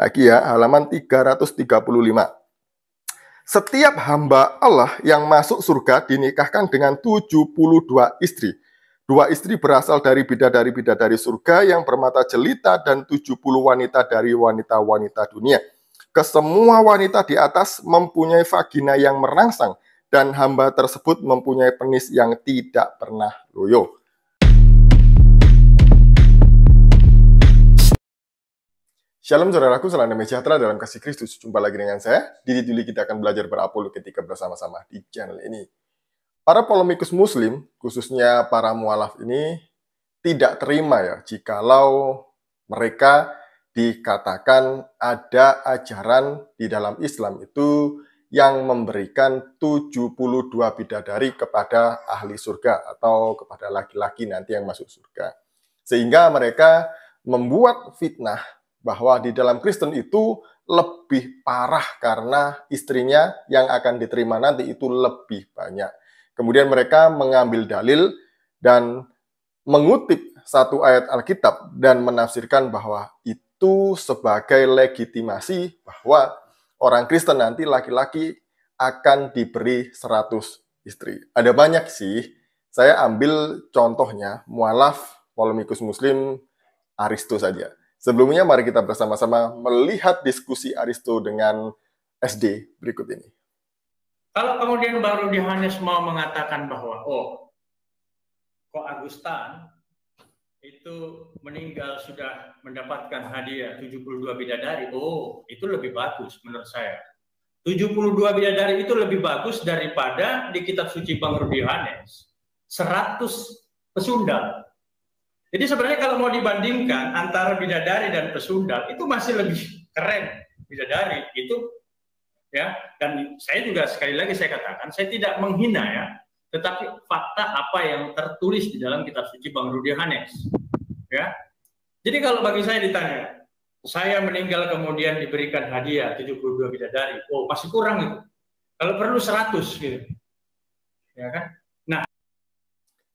Lagi ya, halaman 335. Setiap hamba Allah yang masuk surga dinikahkan dengan 72 istri. Dua istri berasal dari bidadari-bidadari surga yang bermata jelita dan 70 wanita dari wanita-wanita dunia. Kesemua wanita di atas mempunyai vagina yang merangsang dan hamba tersebut mempunyai penis yang tidak pernah loyo. Shalom saudaraku, salam damai sejahtera dalam kasih Kristus. Jumpa lagi dengan saya, Didi Juli. Kita akan belajar berapolog ketika bersama-sama di channel ini. Para polemikus muslim, khususnya para mualaf ini, tidak terima ya jikalau mereka dikatakan ada ajaran di dalam Islam itu yang memberikan 72 bidadari kepada ahli surga atau kepada laki-laki nanti yang masuk surga. Sehingga mereka membuat fitnah bahwa di dalam Kristen itu lebih parah karena istrinya yang akan diterima nanti itu lebih banyak. Kemudian mereka mengambil dalil dan mengutip satu ayat Alkitab dan menafsirkan bahwa itu sebagai legitimasi bahwa orang Kristen nanti laki-laki akan diberi 100 istri. Ada banyak sih. Saya ambil contohnya mualaf polemikus muslim Aristo saja Sebelumnya mari kita bersama-sama melihat diskusi Aristo dengan SD berikut ini. Kalau kemudian baru Yohanes mau mengatakan bahwa oh kok Agustan itu meninggal sudah mendapatkan hadiah 72 bidadari. Oh, itu lebih bagus menurut saya. 72 bidadari itu lebih bagus daripada di kitab suci Bang Hanes 100 pesundal. Jadi sebenarnya kalau mau dibandingkan antara bidadari dan pesundal itu masih lebih keren bidadari itu ya dan saya juga sekali lagi saya katakan saya tidak menghina ya tetapi fakta apa yang tertulis di dalam kitab suci Bang Rudi Hanes ya jadi kalau bagi saya ditanya saya meninggal kemudian diberikan hadiah 72 bidadari oh masih kurang itu kalau perlu 100 gitu ya kan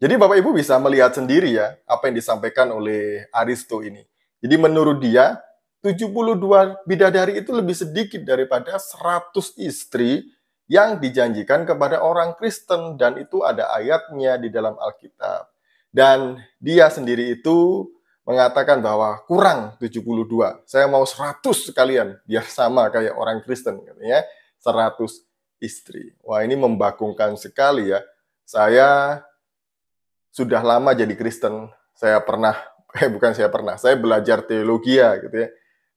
jadi Bapak Ibu bisa melihat sendiri ya apa yang disampaikan oleh Aristo ini. Jadi menurut dia 72 bidadari itu lebih sedikit daripada 100 istri yang dijanjikan kepada orang Kristen dan itu ada ayatnya di dalam Alkitab. Dan dia sendiri itu mengatakan bahwa kurang 72. Saya mau 100 sekalian biar sama kayak orang Kristen katanya. Gitu 100 istri. Wah, ini membangunkan sekali ya. Saya sudah lama jadi Kristen. Saya pernah, eh bukan saya pernah, saya belajar teologi ya gitu ya.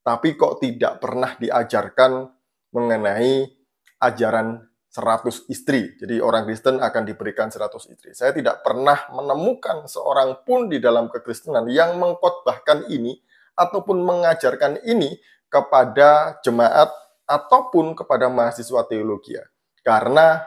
Tapi kok tidak pernah diajarkan mengenai ajaran 100 istri. Jadi orang Kristen akan diberikan 100 istri. Saya tidak pernah menemukan seorang pun di dalam kekristenan yang mengkotbahkan ini ataupun mengajarkan ini kepada jemaat ataupun kepada mahasiswa teologi. Ya. Karena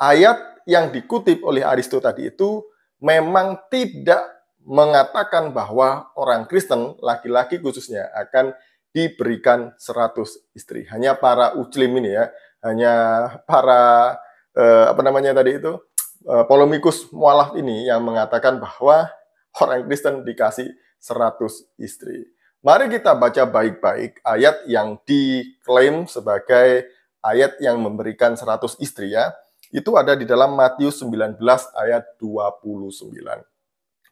ayat yang dikutip oleh Aristo tadi itu memang tidak mengatakan bahwa orang Kristen, laki-laki khususnya, akan diberikan 100 istri. Hanya para uclim ini ya, hanya para eh, apa namanya tadi itu eh, polemikus mualaf ini yang mengatakan bahwa orang Kristen dikasih 100 istri. Mari kita baca baik-baik ayat yang diklaim sebagai ayat yang memberikan 100 istri ya itu ada di dalam Matius 19 ayat 29.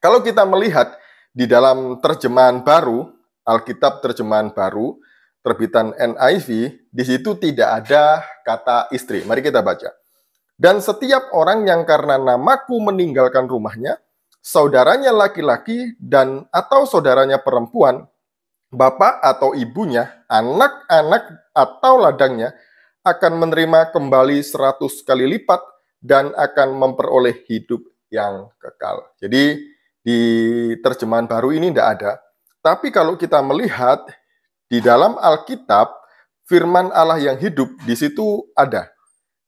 Kalau kita melihat di dalam terjemahan baru, Alkitab terjemahan baru, terbitan NIV, di situ tidak ada kata istri. Mari kita baca. Dan setiap orang yang karena namaku meninggalkan rumahnya, saudaranya laki-laki dan atau saudaranya perempuan, bapak atau ibunya, anak-anak atau ladangnya, akan menerima kembali seratus kali lipat dan akan memperoleh hidup yang kekal. Jadi di terjemahan baru ini tidak ada. Tapi kalau kita melihat di dalam Alkitab, firman Allah yang hidup di situ ada.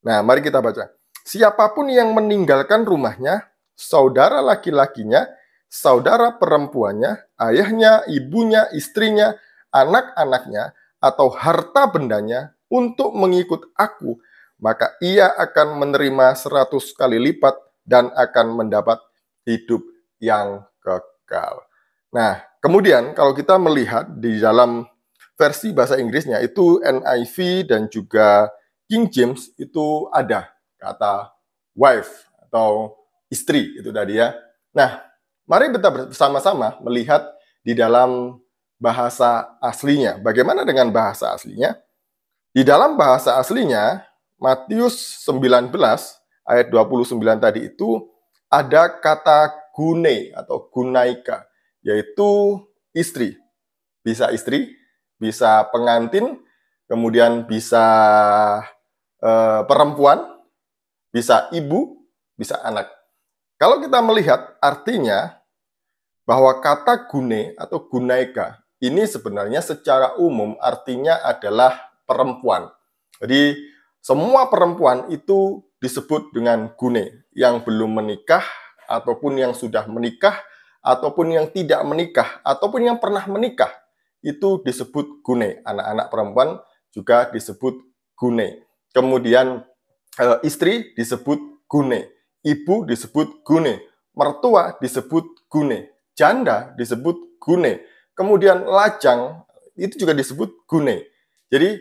Nah, mari kita baca. Siapapun yang meninggalkan rumahnya, saudara laki-lakinya, saudara perempuannya, ayahnya, ibunya, istrinya, anak-anaknya, atau harta bendanya, untuk mengikut aku, maka ia akan menerima seratus kali lipat dan akan mendapat hidup yang kekal. Nah, kemudian kalau kita melihat di dalam versi bahasa Inggrisnya itu NIV dan juga King James itu ada kata wife atau istri itu tadi ya. Nah, mari kita bersama-sama melihat di dalam bahasa aslinya. Bagaimana dengan bahasa aslinya? Di dalam bahasa aslinya, Matius 19 ayat 29 tadi itu ada kata gune atau gunaika, yaitu istri. Bisa istri, bisa pengantin, kemudian bisa e, perempuan, bisa ibu, bisa anak. Kalau kita melihat artinya bahwa kata gune atau gunaika ini sebenarnya secara umum artinya adalah perempuan. Jadi semua perempuan itu disebut dengan gune yang belum menikah ataupun yang sudah menikah ataupun yang tidak menikah ataupun yang pernah menikah itu disebut gune. Anak-anak perempuan juga disebut gune. Kemudian eh, istri disebut gune, ibu disebut gune, mertua disebut gune, janda disebut gune, kemudian lajang itu juga disebut gune. Jadi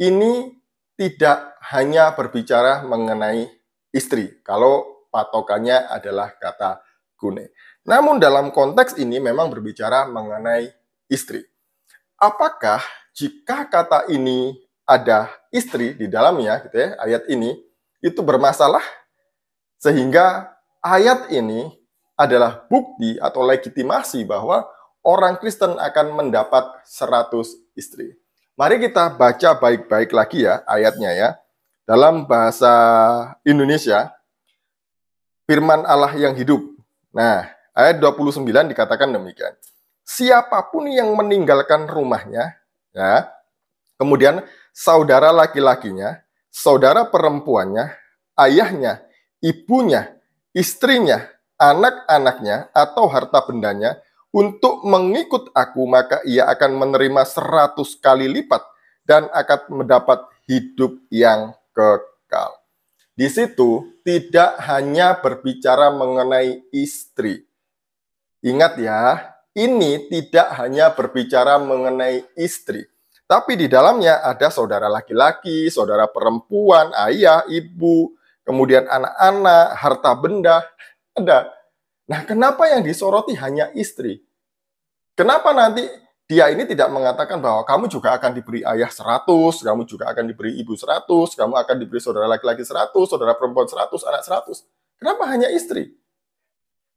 ini tidak hanya berbicara mengenai istri, kalau patokannya adalah kata gune. Namun dalam konteks ini memang berbicara mengenai istri. Apakah jika kata ini ada istri di dalamnya, gitu ya, ayat ini, itu bermasalah sehingga ayat ini adalah bukti atau legitimasi bahwa orang Kristen akan mendapat 100 istri. Mari kita baca baik-baik lagi ya ayatnya ya. Dalam bahasa Indonesia, firman Allah yang hidup. Nah, ayat 29 dikatakan demikian. Siapapun yang meninggalkan rumahnya, ya, kemudian saudara laki-lakinya, saudara perempuannya, ayahnya, ibunya, istrinya, anak-anaknya, atau harta bendanya, untuk mengikut aku maka ia akan menerima seratus kali lipat dan akan mendapat hidup yang kekal. Di situ tidak hanya berbicara mengenai istri. Ingat ya, ini tidak hanya berbicara mengenai istri, tapi di dalamnya ada saudara laki-laki, saudara perempuan, ayah, ibu, kemudian anak-anak, harta benda, ada Nah, kenapa yang disoroti hanya istri? Kenapa nanti dia ini tidak mengatakan bahwa kamu juga akan diberi ayah 100, kamu juga akan diberi ibu 100, kamu akan diberi saudara laki-laki 100, saudara perempuan 100, anak 100. Kenapa hanya istri?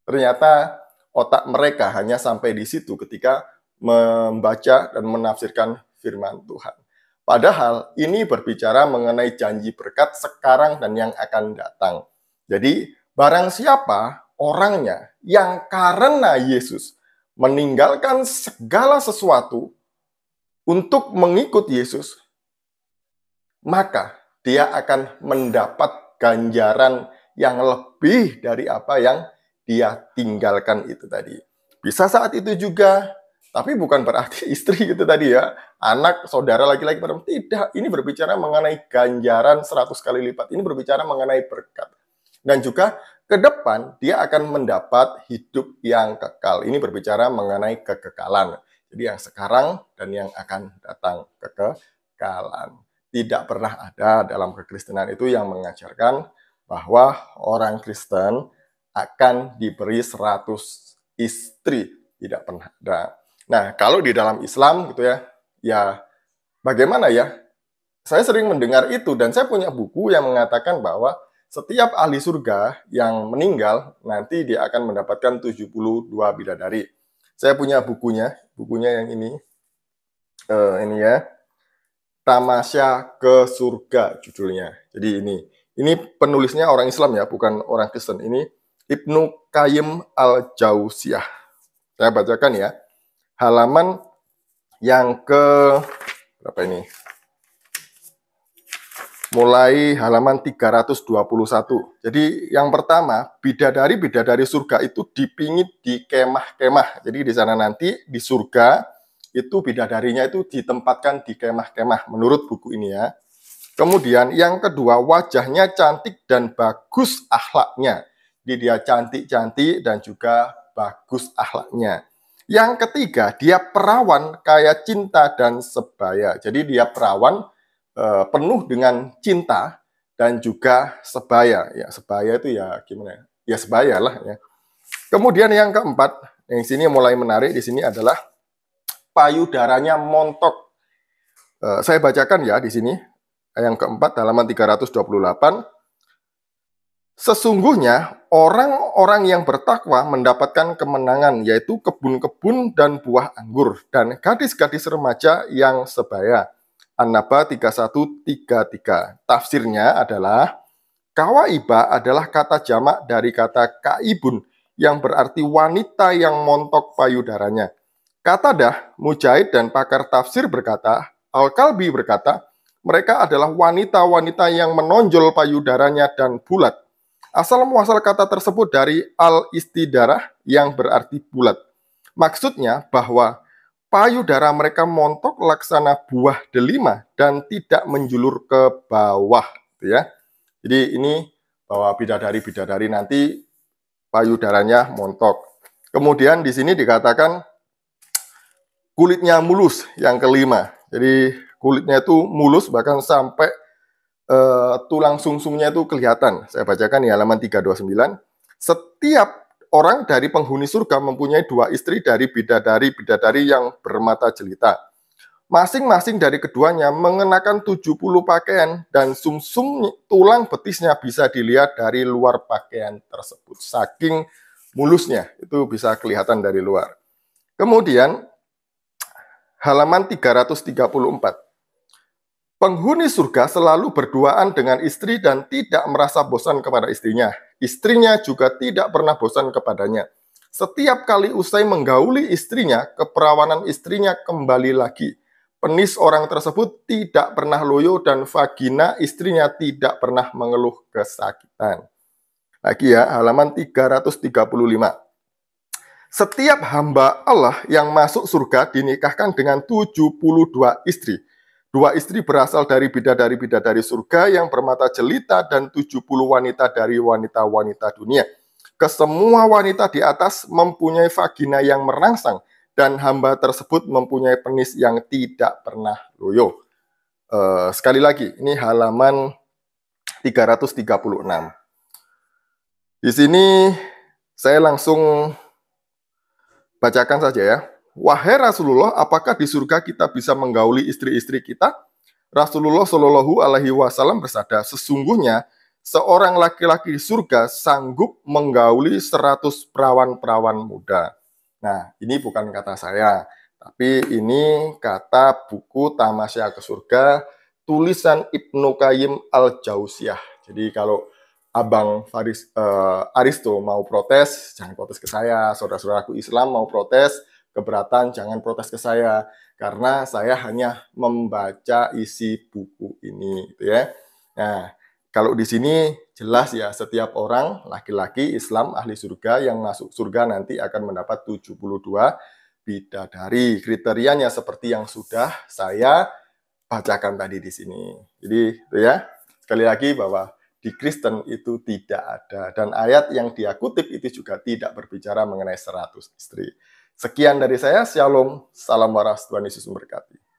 Ternyata otak mereka hanya sampai di situ ketika membaca dan menafsirkan firman Tuhan. Padahal ini berbicara mengenai janji berkat sekarang dan yang akan datang. Jadi, barang siapa orangnya yang karena Yesus meninggalkan segala sesuatu untuk mengikut Yesus, maka dia akan mendapat ganjaran yang lebih dari apa yang dia tinggalkan itu tadi. Bisa saat itu juga, tapi bukan berarti istri itu tadi ya, anak, saudara laki-laki perempuan. Tidak, ini berbicara mengenai ganjaran 100 kali lipat. Ini berbicara mengenai berkat. Dan juga ke depan dia akan mendapat hidup yang kekal. Ini berbicara mengenai kekekalan. Jadi yang sekarang dan yang akan datang kekekalan. Tidak pernah ada dalam kekristenan itu yang mengajarkan bahwa orang Kristen akan diberi 100 istri. Tidak pernah ada. Nah, kalau di dalam Islam gitu ya, ya bagaimana ya? Saya sering mendengar itu dan saya punya buku yang mengatakan bahwa setiap ahli surga yang meninggal nanti dia akan mendapatkan 72 bidadari. Saya punya bukunya, bukunya yang ini. Uh, ini ya. Tamasya ke surga judulnya. Jadi ini ini penulisnya orang Islam ya, bukan orang Kristen. Ini Ibnu Qayyim Al-Jauziyah. Saya bacakan ya. Halaman yang ke berapa ini? mulai halaman 321. Jadi yang pertama, bidadari bidadari surga itu dipingit di kemah-kemah. Jadi di sana nanti di surga itu bidadarinya itu ditempatkan di kemah-kemah menurut buku ini ya. Kemudian yang kedua, wajahnya cantik dan bagus akhlaknya. Jadi dia cantik-cantik dan juga bagus akhlaknya. Yang ketiga, dia perawan kaya cinta dan sebaya. Jadi dia perawan Eh, penuh dengan cinta dan juga sebaya. Ya, sebaya itu ya gimana ya? ya sebaya lah ya. Kemudian yang keempat, yang sini mulai menarik di sini adalah payudaranya montok. Eh, saya bacakan ya di sini yang keempat halaman 328. Sesungguhnya orang-orang yang bertakwa mendapatkan kemenangan yaitu kebun-kebun dan buah anggur dan gadis-gadis remaja yang sebaya An-Naba 3133. Tafsirnya adalah kawaiba adalah kata jamak dari kata kaibun yang berarti wanita yang montok payudaranya. Kata dah, Mujahid dan pakar tafsir berkata, Al-Kalbi berkata, mereka adalah wanita-wanita yang menonjol payudaranya dan bulat. Asal muasal kata tersebut dari al-istidarah yang berarti bulat. Maksudnya bahwa payudara mereka montok laksana buah delima dan tidak menjulur ke bawah, gitu ya. Jadi ini bahwa bidadari-bidadari nanti payudaranya montok. Kemudian di sini dikatakan kulitnya mulus yang kelima. Jadi kulitnya itu mulus bahkan sampai eh, tulang sumsumnya itu kelihatan. Saya bacakan di halaman 329. Setiap orang dari penghuni surga mempunyai dua istri dari bidadari-bidadari yang bermata jelita. Masing-masing dari keduanya mengenakan 70 pakaian dan sumsum -sum tulang betisnya bisa dilihat dari luar pakaian tersebut. Saking mulusnya, itu bisa kelihatan dari luar. Kemudian, halaman 334. Penghuni surga selalu berduaan dengan istri dan tidak merasa bosan kepada istrinya. Istrinya juga tidak pernah bosan kepadanya. Setiap kali usai menggauli istrinya, keperawanan istrinya kembali lagi. Penis orang tersebut tidak pernah loyo dan vagina istrinya tidak pernah mengeluh kesakitan. Lagi ya, halaman 335. Setiap hamba Allah yang masuk surga dinikahkan dengan 72 istri Dua istri berasal dari bidadari-bidadari surga yang bermata jelita dan tujuh puluh wanita dari wanita-wanita dunia. Kesemua wanita di atas mempunyai vagina yang merangsang dan hamba tersebut mempunyai penis yang tidak pernah loyo. Uh, sekali lagi, ini halaman 336. Di sini saya langsung bacakan saja ya wahai Rasulullah, apakah di surga kita bisa menggauli istri-istri kita? Rasulullah Shallallahu Alaihi Wasallam bersabda, sesungguhnya seorang laki-laki di surga sanggup menggauli 100 perawan-perawan muda. Nah, ini bukan kata saya, tapi ini kata buku Tamasya ke Surga, tulisan Ibnu Qayyim al jauziyah Jadi kalau Abang Faris, uh, Aristo mau protes, jangan protes ke saya. Saudara-saudaraku Islam mau protes, keberatan, jangan protes ke saya karena saya hanya membaca isi buku ini gitu ya. Nah, kalau di sini jelas ya setiap orang laki-laki Islam ahli surga yang masuk surga nanti akan mendapat 72 bidadari. Kriterianya seperti yang sudah saya bacakan tadi di sini. Jadi itu ya. Sekali lagi bahwa di Kristen itu tidak ada dan ayat yang dia kutip itu juga tidak berbicara mengenai 100 istri. Sekian dari saya, Shalom, salam waras, Tuhan Yesus memberkati.